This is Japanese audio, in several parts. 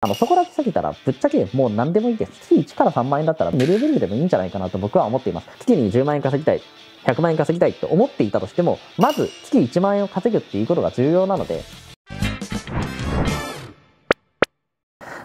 あの、そこだけ避けたら、ぶっちゃけもう何でもいいです。月1から3万円だったら、無料分でもいいんじゃないかなと僕は思っています。月に10万円稼ぎたい。100万円稼ぎたいと思っていたとしても、まず月1万円を稼ぐっていうことが重要なので、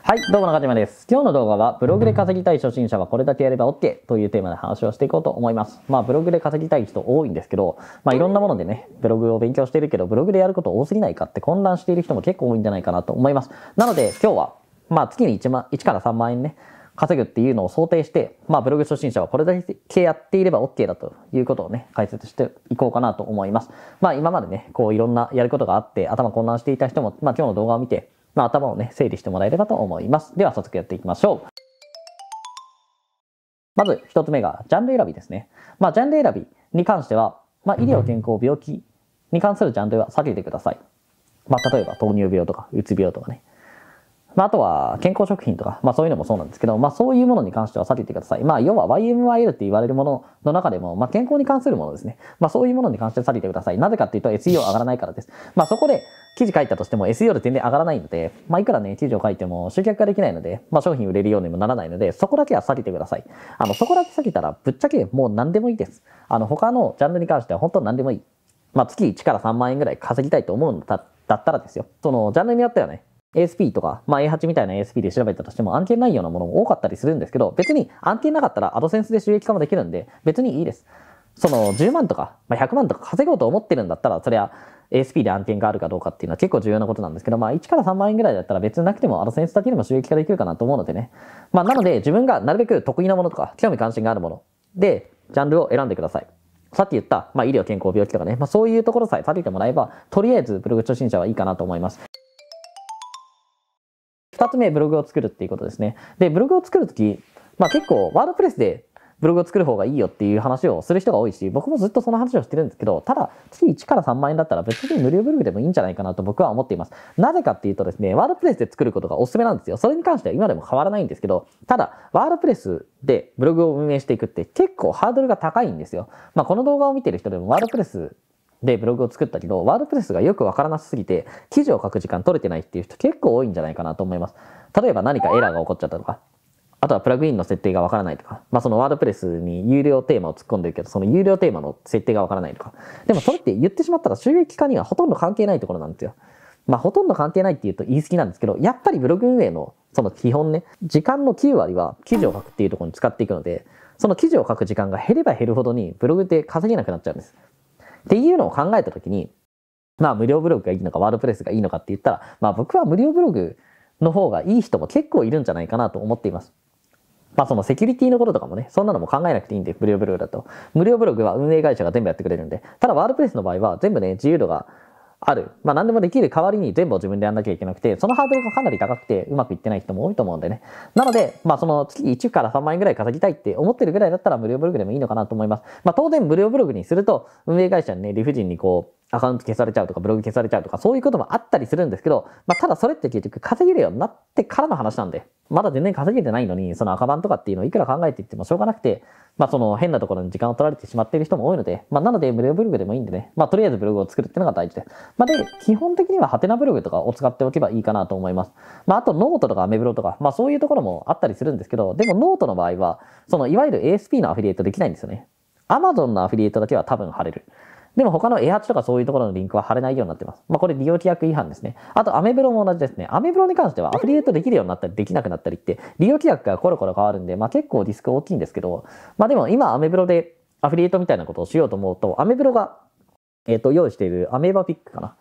はい、どうも中島です。今日の動画は、ブログで稼ぎたい初心者はこれだけやれば OK というテーマで話をしていこうと思います。まあ、ブログで稼ぎたい人多いんですけど、まあ、いろんなものでね、ブログを勉強しているけど、ブログでやること多すぎないかって混乱している人も結構多いんじゃないかなと思います。なので、今日はまあ、月に 1, 万1から3万円ね、稼ぐっていうのを想定して、まあ、ブログ初心者はこれだけやっていれば OK だということをね、解説していこうかなと思います。まあ、今までね、こういろんなやることがあって、頭混乱していた人も、まあ、今日の動画を見て、まあ、頭をね、整理してもらえればと思います。では、早速やっていきましょう。まず、一つ目が、ジャンル選びですね。まあ、ジャンル選びに関しては、まあ、医療、健康、病気に関するジャンルは避けてください。まあ、例えば、糖尿病とか、うつ病とかね。まあ、あとは健康食品とか、まあ、そういうのもそうなんですけど、まあ、そういうものに関しては避けてください。まあ、要は y m y l って言われるものの中でも、まあ、健康に関するものですね。まあ、そういうものに関しては避けてください。なぜかっていうと SEO 上がらないからです。まあ、そこで記事書いたとしても SEO で全然上がらないので、まあ、いくらね、記事を書いても集客ができないので、まあ、商品売れるようにもならないので、そこだけは避けてください。あの、そこだけさけたら、ぶっちゃけもう何でもいいです。あの、他のジャンルに関しては本当何でもいい。まあ、月1から3万円ぐらい稼ぎたいと思うんだったらですよ。その、ジャンルによってはね、ASP とか、まあ、A8 みたいな ASP で調べたとしても案件内容のものも多かったりするんですけど、別に案件なかったらアドセンスで収益化もできるんで、別にいいです。その10万とか、まあ、100万とか稼ごうと思ってるんだったら、そりゃ ASP で案件があるかどうかっていうのは結構重要なことなんですけど、まあ1から3万円ぐらいだったら別になくてもアドセンスだけでも収益化できるかなと思うのでね。まあなので自分がなるべく得意なものとか興味関心があるもので、ジャンルを選んでください。さっき言った、まあ、医療、健康、病気とかね、まあ、そういうところさえ避けてもらえば、とりあえずブログ初心者はいいかなと思います。2つ目、ブログを作るっていうことですね。で、ブログを作るとき、まあ結構、ワードプレスでブログを作る方がいいよっていう話をする人が多いし、僕もずっとその話をしてるんですけど、ただ、月1から3万円だったら別に無料ブログでもいいんじゃないかなと僕は思っています。なぜかっていうとですね、ワードプレスで作ることがおすすめなんですよ。それに関しては今でも変わらないんですけど、ただ、ワードプレスでブログを運営していくって結構ハードルが高いんですよ。まあこの動画を見てる人でもワードプレスでブログを作ったけど、ワードプレスがよくわからなすぎて、記事を書く時間取れてないっていう人結構多いんじゃないかなと思います。例えば何かエラーが起こっちゃったとか、あとはプラグインの設定がわからないとか、まあそのワードプレスに有料テーマを突っ込んでるけど、その有料テーマの設定がわからないとか。でもそれって言ってしまったら収益化にはほとんど関係ないところなんですよ。まあほとんど関係ないって言うと言い過ぎなんですけど、やっぱりブログ運営のその基本ね、時間の9割は記事を書くっていうところに使っていくので、その記事を書く時間が減れば減るほどにブログって稼げなくなっちゃうんです。っていうのを考えた時に、まあ無料ブログがいいのかワードプレスがいいのかって言ったら、まあ僕は無料ブログの方がいい人も結構いるんじゃないかなと思っています。まあそのセキュリティのこととかもね、そんなのも考えなくていいんで、無料ブログだと。無料ブログは運営会社が全部やってくれるんで、ただワードプレスの場合は全部ね、自由度がある。まあ何でもできる代わりに全部を自分でやんなきゃいけなくて、そのハードルがかなり高くてうまくいってない人も多いと思うんでね。なので、まあその月1から3万円ぐらい稼ぎたいって思ってるぐらいだったら無料ブログでもいいのかなと思います。まあ当然無料ブログにすると運営会社にね、理不尽にこう、アカウント消されちゃうとか、ブログ消されちゃうとか、そういうこともあったりするんですけど、まあ、ただそれって結局稼げるようになってからの話なんで、まだ全然稼げてないのに、その赤番とかっていうのをいくら考えていってもしょうがなくて、まあ、その変なところに時間を取られてしまっている人も多いので、まあ、なので無料ブログでもいいんでね、まあ、とりあえずブログを作るっていうのが大事で。まあ、で、基本的にはハテナブログとかを使っておけばいいかなと思います。まあ、あとノートとかアメブロとか、まあ、そういうところもあったりするんですけど、でもノートの場合は、その、いわゆる ASP のアフィリエイトできないんですよね。Amazon のアフィリエイトだけは多分貼れる。でも他の A8 とかそういうところのリンクは貼れないようになってます。まあ、これ利用規約違反ですね。あと、アメブロも同じですね。アメブロに関してはアフリエイトできるようになったりできなくなったりって、利用規約がコロコロ変わるんで、まあ、結構リスク大きいんですけど、まあ、でも今アメブロでアフリエイトみたいなことをしようと思うと、アメブロが、えっ、ー、と、用意しているアメーバピックかな。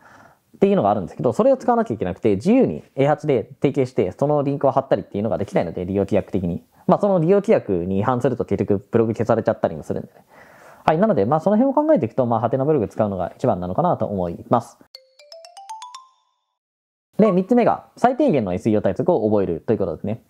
っていうのがあるんですけど、それを使わなきゃいけなくて、自由に A8 で提携して、そのリンクを貼ったりっていうのができないので、利用規約的に。まあ、その利用規約に違反すると結局ブログ消されちゃったりもするんでね。はい。なので、まあ、その辺を考えていくと、まあ、ハテナブログ使うのが一番なのかなと思います。で、3つ目が、最低限の SEO 対策を覚えるということですね。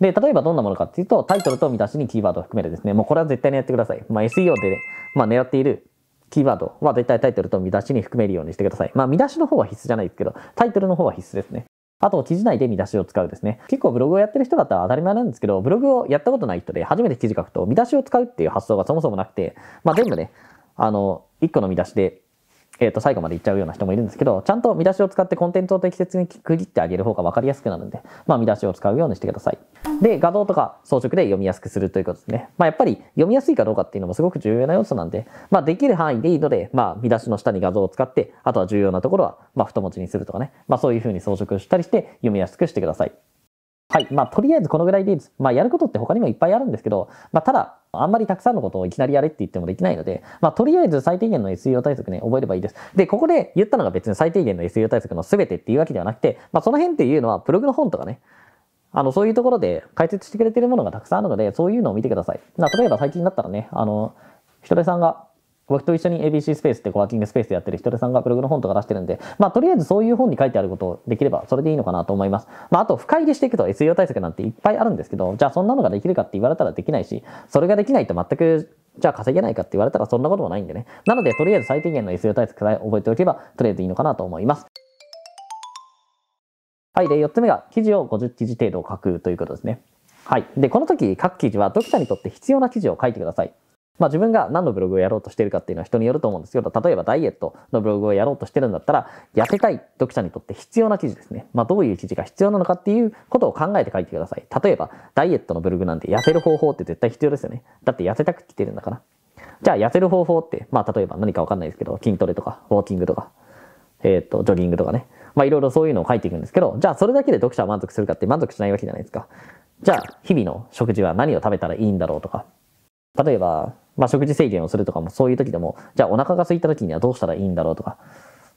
で、例えばどんなものかっていうと、タイトルと見出しにキーワードを含めてですね、もうこれは絶対にやってください。まあ、SEO で、ね、まあ、狙っているキーワードは絶対タイトルと見出しに含めるようにしてください。まあ、見出しの方は必須じゃないですけど、タイトルの方は必須ですね。あと、記事内で見出しを使うですね。結構ブログをやってる人だったら当たり前なんですけど、ブログをやったことない人で初めて記事書くと、見出しを使うっていう発想がそもそもなくて、まあ、全部ね、あの、1個の見出しでえー、と最後までいっちゃうような人もいるんですけど、ちゃんと見出しを使ってコンテンツを適切に区切ってあげる方が分かりやすくなるんで、まあ、見出しを使うようにしてください。で、画像とか装飾で読みやすくするということですね。まあ、やっぱり読みやすいかどうかっていうのもすごく重要な要素なんで、まあ、できる範囲でいいので、まあ、見出しの下に画像を使って、あとは重要なところは、ま太文字にするとかね、まあ、そういうふうに装飾したりして読みやすくしてください。はい。まあ、とりあえずこのぐらいでいいです。まあ、やることって他にもいっぱいあるんですけど、まあ、ただ、あんまりたくさんのことをいきなりやれって言ってもできないので、まあ、とりあえず最低限の SEO 対策ね、覚えればいいです。で、ここで言ったのが別に最低限の SEO 対策の全てっていうわけではなくて、まあ、その辺っていうのは、ブログの本とかね、あの、そういうところで解説してくれてるものがたくさんあるので、そういうのを見てください。まあ、例えば最近だったらね、あの、ひとりさんが、僕と一緒に ABC スペースってコワーキングスペースでやってる人手さんがブログの本とか出してるんで、まあとりあえずそういう本に書いてあることをできればそれでいいのかなと思います。まああと深入りしていくと SEO 対策なんていっぱいあるんですけど、じゃあそんなのができるかって言われたらできないし、それができないと全くじゃあ稼げないかって言われたらそんなこともないんでね。なのでとりあえず最低限の SEO 対策さえ覚えておけばとりあえずいいのかなと思います。はい。で、4つ目が記事を50記事程度書くということですね。はい。で、この時、各記事は読者にとって必要な記事を書いてください。まあ、自分が何のブログをやろうとしてるかっていうのは人によると思うんですけど、例えばダイエットのブログをやろうとしてるんだったら、痩せたい読者にとって必要な記事ですね。まあ、どういう記事が必要なのかっていうことを考えて書いてください。例えば、ダイエットのブログなんて痩せる方法って絶対必要ですよね。だって痩せたく来てるんだから。じゃあ、痩せる方法って、まあ、例えば何かわかんないですけど、筋トレとか、ウォーキングとか、えっ、ー、と、ジョギングとかね。まあ、いろいろそういうのを書いていくんですけど、じゃあ、それだけで読者は満足するかって満足しないわけじゃないですか。じゃあ、日々の食事は何を食べたらいいんだろうとか。例えば、まあ、食事制限をするとかもそういう時でも、じゃあお腹が空いた時にはどうしたらいいんだろうとか、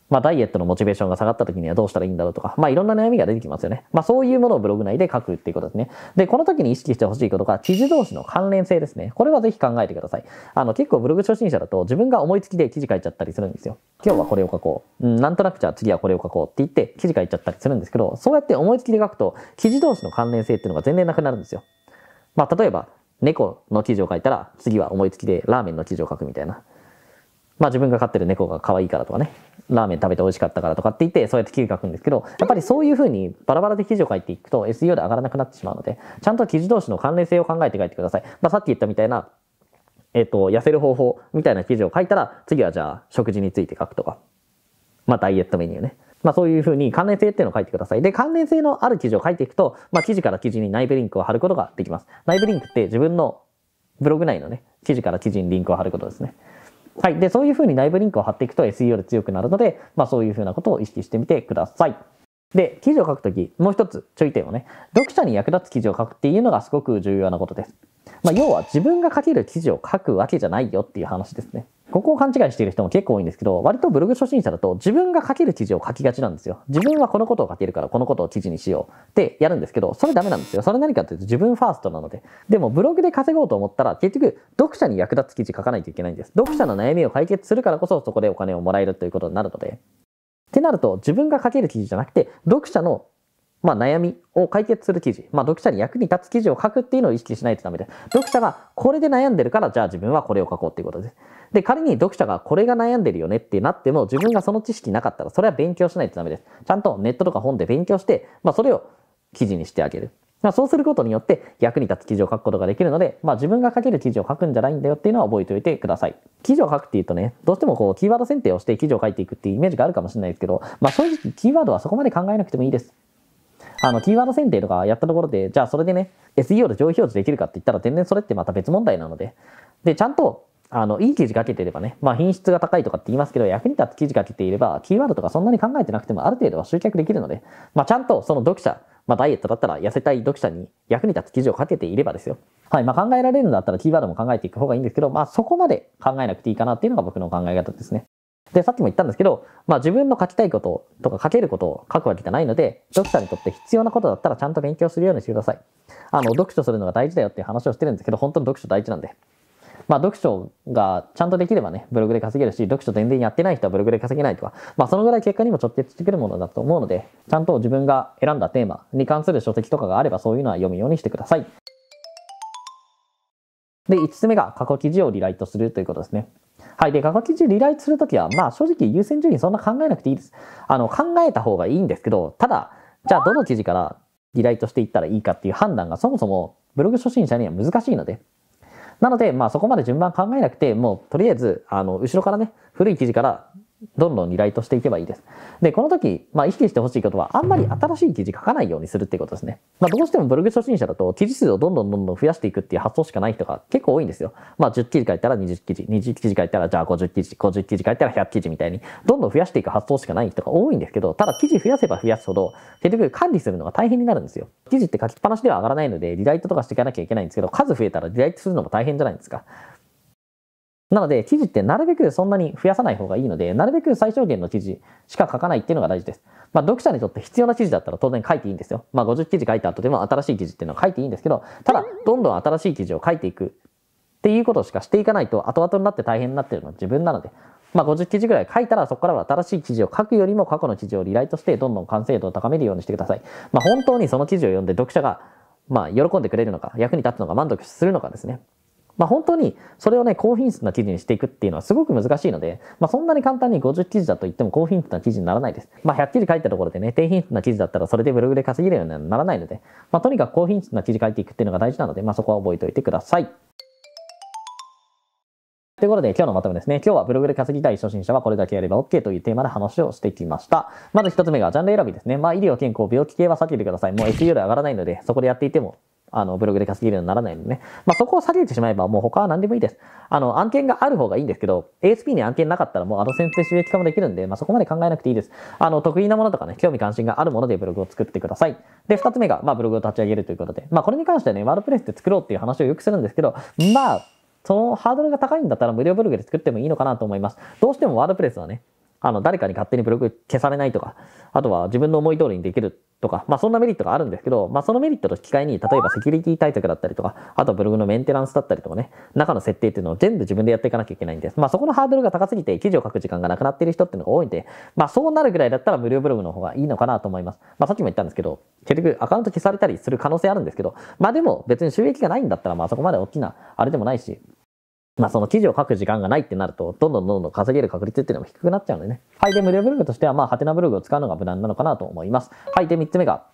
まあ、ダイエットのモチベーションが下がった時にはどうしたらいいんだろうとか、まあ、いろんな悩みが出てきますよね。まあ、そういうものをブログ内で書くっていうことですね。で、この時に意識してほしいことが、記事同士の関連性ですね。これはぜひ考えてください。あの、結構ブログ初心者だと自分が思いつきで記事書いちゃったりするんですよ。今日はこれを書こう。うん、なんとなくじゃあ次はこれを書こうって言って記事書いちゃったりするんですけど、そうやって思いつきで書くと、記事同士の関連性っていうのが全然なくなるんですよ。まあ、例えば、猫の記事を書いたら、次は思いつきでラーメンの記事を書くみたいな。まあ自分が飼ってる猫が可愛いからとかね、ラーメン食べて美味しかったからとかって言って、そうやって記事書くんですけど、やっぱりそういうふうにバラバラで記事を書いていくと SEO で上がらなくなってしまうので、ちゃんと記事同士の関連性を考えて書いてください。まあさっき言ったみたいな、えっ、ー、と、痩せる方法みたいな記事を書いたら、次はじゃあ食事について書くとか、まあダイエットメニューね。まあ、そういうふうに関連性っていうのを書いてください。で、関連性のある記事を書いていくと、まあ、記事から記事に内部リンクを貼ることができます。内部リンクって自分のブログ内のね、記事から記事にリンクを貼ることですね。はい。で、そういうふうに内部リンクを貼っていくと SEO で強くなるので、まあ、そういうふうなことを意識してみてください。で、記事を書くとき、もう一つ注意点をね、読者に役立つ記事を書くっていうのがすごく重要なことです。まあ、要は自分が書ける記事を書くわけじゃないよっていう話ですね。ここを勘違いしている人も結構多いんですけど、割とブログ初心者だと自分が書ける記事を書きがちなんですよ。自分はこのことを書けるからこのことを記事にしようってやるんですけど、それダメなんですよ。それ何かっていうと自分ファーストなので。でもブログで稼ごうと思ったら結局読者に役立つ記事書かないといけないんです。読者の悩みを解決するからこそそこでお金をもらえるということになるので。ってなると自分が書ける記事じゃなくて読者のまあ、悩みを解決する記事、まあ、読者に役に立つ記事を書くっていうのを意識しないとダメです。読者がこれで悩んでるから、じゃあ自分はこれを書こうっていうことです。で、仮に読者がこれが悩んでるよねってなっても、自分がその知識なかったら、それは勉強しないとダメです。ちゃんとネットとか本で勉強して、まあ、それを記事にしてあげる。まあ、そうすることによって役に立つ記事を書くことができるので、まあ、自分が書ける記事を書くんじゃないんだよっていうのは覚えておいてください。記事を書くっていうとね、どうしてもこうキーワード選定をして記事を書いていくっていうイメージがあるかもしれないですけど、まあ、正直キーワードはそこまで考えなくてもいいです。あの、キーワード選定とかやったところで、じゃあそれでね、SEO で上位表示できるかって言ったら、全然それってまた別問題なので。で、ちゃんと、あの、いい記事書けてればね、まあ品質が高いとかって言いますけど、役に立つ記事書けていれば、キーワードとかそんなに考えてなくても、ある程度は集客できるので、まあちゃんとその読者、まあダイエットだったら痩せたい読者に役に立つ記事を書けていればですよ。はい。まあ考えられるんだったらキーワードも考えていく方がいいんですけど、まあそこまで考えなくていいかなっていうのが僕の考え方ですね。で、さっきも言ったんですけど、まあ自分の書きたいこととか書けることを書くわけじゃないので、読者にとって必要なことだったらちゃんと勉強するようにしてください。あの、読書するのが大事だよっていう話をしてるんですけど、本当に読書大事なんで。まあ読書がちゃんとできればね、ブログで稼げるし、読書全然やってない人はブログで稼げないとか、まあそのぐらい結果にも直結してくるものだと思うので、ちゃんと自分が選んだテーマに関する書籍とかがあればそういうのは読むようにしてください。で、5つ目が過去記事をリライトするということですね。はい。で、学級中リライトするときは、まあ正直優先順位そんな考えなくていいです。あの、考えた方がいいんですけど、ただ、じゃあどの記事からリライトしていったらいいかっていう判断がそもそもブログ初心者には難しいので。なので、まあそこまで順番考えなくて、もうとりあえず、あの、後ろからね、古い記事からどんどんリライトしていけばいいです。で、この時、まあ、意識してほしいことは、あんまり新しい記事書かないようにするっていうことですね。まあ、どうしてもブログ初心者だと、記事数をどんどんどんどん増やしていくっていう発想しかない人が結構多いんですよ。まあ、10記事書いたら20記事、20記事書いたらじゃあ50記事、50記事書いたら100記事みたいに、どんどん増やしていく発想しかない人が多いんですけど、ただ記事増やせば増やすほど、結局管理するのが大変になるんですよ。記事って書きっぱなしでは上がらないので、リライトとかしていかなきゃいけないんですけど、数増えたらリライトするのも大変じゃないですか。なので、記事ってなるべくそんなに増やさない方がいいので、なるべく最小限の記事しか書かないっていうのが大事です。まあ、読者にとって必要な記事だったら当然書いていいんですよ。まあ、50記事書いた後でも新しい記事っていうのは書いていいんですけど、ただ、どんどん新しい記事を書いていくっていうことしかしていかないと、後々になって大変になってるのは自分なので、まあ、50記事ぐらい書いたら、そこからは新しい記事を書くよりも過去の記事をリライトして、どんどん完成度を高めるようにしてください。まあ、本当にその記事を読んで読者が、まあ、喜んでくれるのか、役に立つのか、満足するのかですね。まあ、本当にそれをね、高品質な記事にしていくっていうのはすごく難しいので、まあ、そんなに簡単に50記事だと言っても高品質な記事にならないです。まあ、100記事書いたところでね、低品質な記事だったらそれでブログで稼げるようにならないので、まあ、とにかく高品質な記事書いていくっていうのが大事なので、まあ、そこは覚えておいてください。ということで今日のまとめですね。今日はブログで稼ぎたい初心者はこれだけやれば OK というテーマで話をしてきました。まず一つ目がジャンル選びですね。まあ医療、健康、病気系は避けてください。もう SEO で上がらないので、そこでやっていてもあの、ブログで稼げるようにならないのでね。まあ、そこを下げてしまえば、もう他は何でもいいです。あの、案件がある方がいいんですけど、ASP に案件なかったら、もうアセンスで収益化もできるんで、まあ、そこまで考えなくていいです。あの、得意なものとかね、興味関心があるものでブログを作ってください。で、二つ目が、まあ、ブログを立ち上げるということで、まあ、これに関してはね、ワードプレスで作ろうっていう話をよくするんですけど、まあ、そのハードルが高いんだったら無料ブログで作ってもいいのかなと思います。どうしてもワードプレスはね、あの、誰かに勝手にブログ消されないとか、あとは自分の思い通りにできるとか、まあそんなメリットがあるんですけど、まあそのメリットと引き換えに、例えばセキュリティ対策だったりとか、あとブログのメンテナンスだったりとかね、中の設定っていうのを全部自分でやっていかなきゃいけないんです。まあそこのハードルが高すぎて記事を書く時間がなくなっている人っていうのが多いんで、まあそうなるぐらいだったら無料ブログの方がいいのかなと思います。まあさっきも言ったんですけど、結局アカウント消されたりする可能性あるんですけど、まあでも別に収益がないんだったら、まあそこまで大きなあれでもないし、まあその記事を書く時間がないってなると、どんどんどんどん稼げる確率っていうのも低くなっちゃうのでね。はい。で、無料ブログとしては、まあ、ハテナブログを使うのが無難なのかなと思います。はい。で、3つ目が、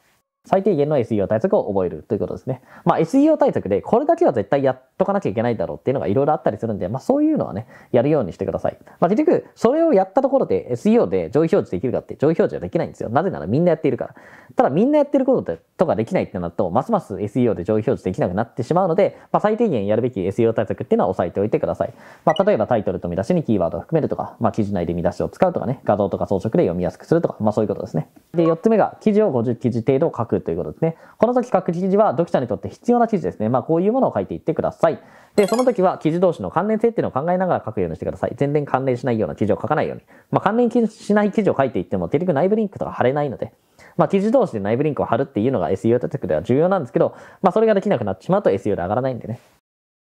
最低限の SEO 対策を覚えるということですね。まあ SEO 対策でこれだけは絶対やっとかなきゃいけないだろうっていうのがいろいろあったりするんで、まあそういうのはね、やるようにしてください。まあ結局、それをやったところで SEO で上位表示できるかって上位表示はできないんですよ。なぜならみんなやっているから。ただみんなやってることとかできないってなると、ますます SEO で上位表示できなくなってしまうので、まあ最低限やるべき SEO 対策っていうのは押さえておいてください。まあ例えばタイトルと見出しにキーワードを含めるとか、まあ記事内で見出しを使うとかね、画像とか装飾で読みやすくするとか、まあそういうことですね。で、4つ目が記事を50記事程度書くくということですね。この時書く記事は読者にとって必要な記事ですね。まあ、こういうものを書いていってください。で、その時は記事同士の関連性っていうのを考えながら書くようにしてください。全然関連しないような記事を書かないように。まあ、関連しない記事を書いていっても、結局内部リンクとか貼れないので、まあ、記事同士で内部リンクを貼るっていうのが SEO 対策では重要なんですけど、まあ、それができなくなってしまうと SEO で上がらないんでね。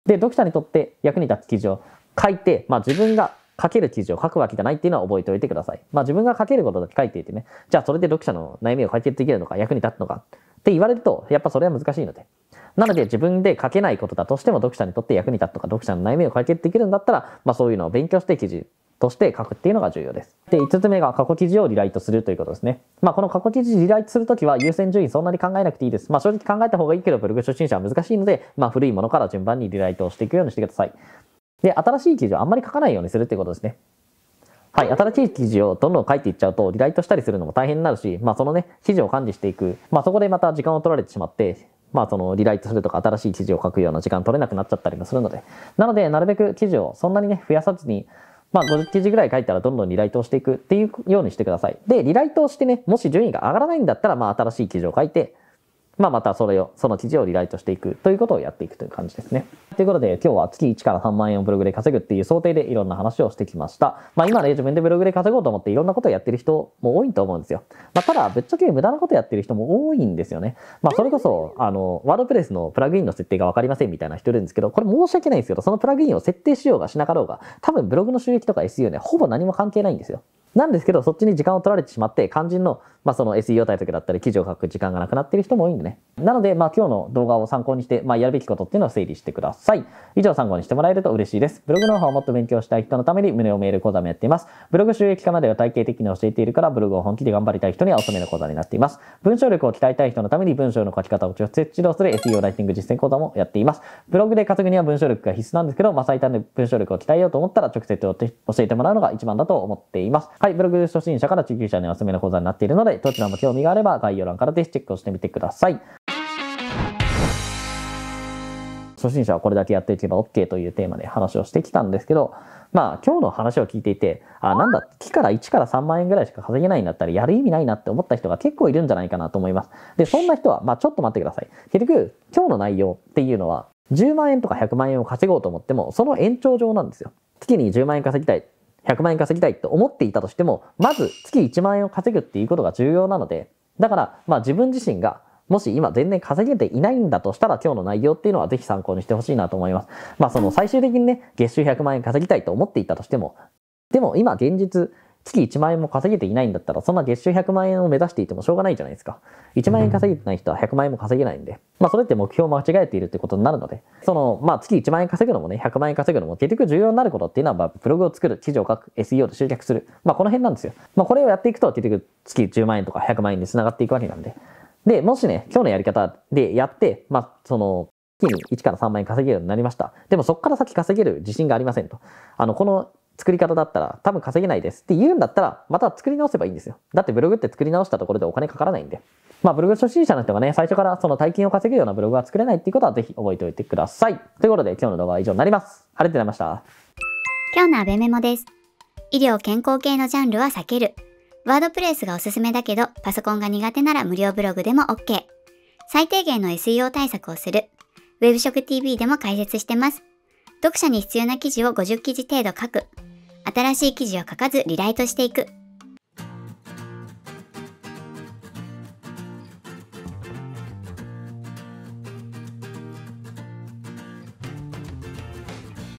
で、読者にとって役に立つ記事を書いて、まあ、自分が書ける記事を書くわけじゃないっていうのは覚えておいてください。まあ自分が書けることだけ書いていてね、じゃあそれで読者の悩みを解決できるのか、役に立つのかって言われると、やっぱそれは難しいので。なので自分で書けないことだとしても読者にとって役に立つとか、読者の悩みを解決できるんだったら、まあそういうのを勉強して記事として書くっていうのが重要です。で、5つ目が過去記事をリライトするということですね。まあ、この過去記事リライトするときは優先順位そんなに考えなくていいです。まあ、正直考えた方がいいけど、ブログ初心者は難しいので、まあ、古いものから順番にリライトをしていくようにしてください。で、新しい記事をあんまり書かないようにするってことですね。はい、新しい記事をどんどん書いていっちゃうと、リライトしたりするのも大変になるし、まあそのね、記事を管理していく、まあそこでまた時間を取られてしまって、まあそのリライトするとか新しい記事を書くような時間取れなくなっちゃったりもするので、なのでなるべく記事をそんなにね、増やさずに、まあ50記事ぐらい書いたらどんどんリライトをしていくっていうようにしてください。で、リライトをしてね、もし順位が上がらないんだったら、まあ新しい記事を書いて、まあ、またそれを、その記事をリライトしていくということをやっていくという感じですね。ということで、今日は月1から3万円をブログで稼ぐっていう想定でいろんな話をしてきました。まあ、今ね、自分でブログで稼ごうと思っていろんなことをやってる人も多いと思うんですよ。まあ、ただ、ぶっちゃけ無駄なことやってる人も多いんですよね。まあ、それこそ、あの、ワードプレスのプラグインの設定がわかりませんみたいな人いるんですけど、これ申し訳ないんですけど、そのプラグインを設定しようがしなかろうが、多分ブログの収益とか SEO ね、ほぼ何も関係ないんですよ。なんですけど、そっちに時間を取られてしまって、肝心のまあ、その SEO 対策だったり記事を書く時間がなくなっている人も多いんでね。なので、まあ、今日の動画を参考にして、まあ、やるべきことっていうのを整理してください。以上参考にしてもらえると嬉しいです。ブログの方をもっと勉強したい人のために無料メール講座もやっています。ブログ収益化までは体系的に教えているから、ブログを本気で頑張りたい人にはおすすめの講座になっています。文章力を鍛えたい人のために文章の書き方を直接指導する SEO ライティング実践講座もやっています。ブログで稼ぐには文章力が必須なんですけど、まあ、最短で文章力を鍛えようと思ったら直接教えてもらうのが一番だと思っています。はい、ブログ初心者から中級者におすすめの講座になっているので、どちらも興味があれば概要欄からぜひチェックをしてみてください。初心者はこれだけやっていけば OK というテーマで話をしてきたんですけど、まあ今日の話を聞いていて、あ、なんだ、木から1から3万円ぐらいしか稼げないんだったらやる意味ないなって思った人が結構いるんじゃないかなと思います。で、そんな人は、まあちょっと待ってください。結局、今日の内容っていうのは、10万円とか100万円を稼ごうと思っても、その延長上なんですよ。月に10万円稼ぎたい100万円稼ぎたいと思っていたとしても、まず月1万円を稼ぐっていうことが重要なので、だから、まあ自分自身が、もし今全然稼げていないんだとしたら今日の内容っていうのはぜひ参考にしてほしいなと思います。まあその最終的にね、月収100万円稼ぎたいと思っていたとしても、でも今現実月1万円も稼げていないんだったら、そんな月収100万円を目指していてもしょうがないじゃないですか。1万円稼げてない人は100万円も稼げないんで、まあそれって目標を間違えているってことになるので、その、まあ月1万円稼ぐのもね、100万円稼ぐのも結局重要になることっていうのは、まあブログを作る、記事を書く、SEO で集客する、まあこの辺なんですよ。まあこれをやっていくと結局月10万円とか100万円に繋がっていくわけなんで。で、もしね、今日のやり方でやって、まあその、月に1から3万円稼げるようになりました。でもそこから先稼げる自信がありませんと。あの、この作り方だったら多分稼げないですって言うんだったら、また作り直せばいいんですよ。だってブログって作り直したところでお金かからないんで。まあ、ブログ初心者の人がね、最初からその大金を稼ぐようなブログは作れないっていうことはぜひ覚えておいてください。ということで今日の動画は以上になります。ありがとうございました。今日のアベメモです。医療健康系のジャンルは避ける。ワードプレスがおすすめだけど、パソコンが苦手なら無料ブログでも OK。最低限の SEO 対策をする。ウェブ食 TV でも解説してます。読者に必要な記事を50記事程度書く。新しい記事を書かずリライトしていく。